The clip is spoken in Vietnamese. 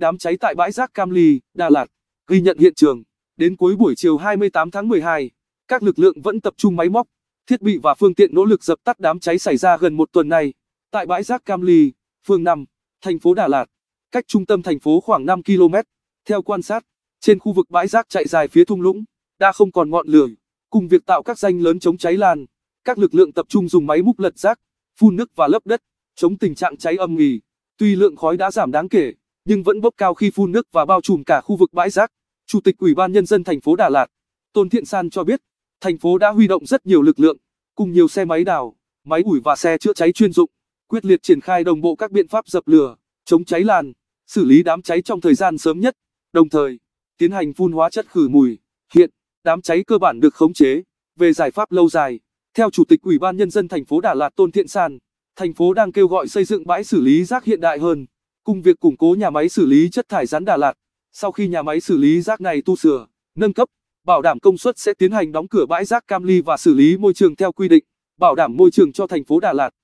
Đám cháy tại bãi rác Cam Ly, Đà Lạt, ghi nhận hiện trường. Đến cuối buổi chiều 28 tháng 12, các lực lượng vẫn tập trung máy móc, thiết bị và phương tiện nỗ lực dập tắt đám cháy xảy ra gần một tuần nay tại bãi rác Cam Ly, phường 5, thành phố Đà Lạt, cách trung tâm thành phố khoảng 5 km. Theo quan sát, trên khu vực bãi rác chạy dài phía thung lũng, đã không còn ngọn lửa, cùng việc tạo các rãnh lớn chống cháy lan, các lực lượng tập trung dùng máy múc lật rác, phun nước và lấp đất, chống tình trạng cháy âm ỉ. Tuy lượng khói đã giảm đáng kể, nhưng vẫn bốc cao khi phun nước và bao trùm cả khu vực bãi rác. Chủ tịch Ủy ban Nhân dân thành phố Đà Lạt, Tôn Thiện San cho biết, thành phố đã huy động rất nhiều lực lượng, cùng nhiều xe máy đào, máy ủi và xe chữa cháy chuyên dụng, quyết liệt triển khai đồng bộ các biện pháp dập lửa, chống cháy lan, xử lý đám cháy trong thời gian sớm nhất, đồng thời tiến hành phun hóa chất khử mùi. Hiện, đám cháy cơ bản được khống chế. Về giải pháp lâu dài, theo Chủ tịch Ủy ban Nhân dân thành phố Đà Lạt Tôn Thiện San, thành phố đang kêu gọi xây dựng bãi xử lý rác hiện đại hơn cùng việc củng cố nhà máy xử lý chất thải rắn Đà Lạt. Sau khi nhà máy xử lý rác này tu sửa, nâng cấp, bảo đảm công suất sẽ tiến hành đóng cửa bãi rác Cam Ly và xử lý môi trường theo quy định, bảo đảm môi trường cho thành phố Đà Lạt.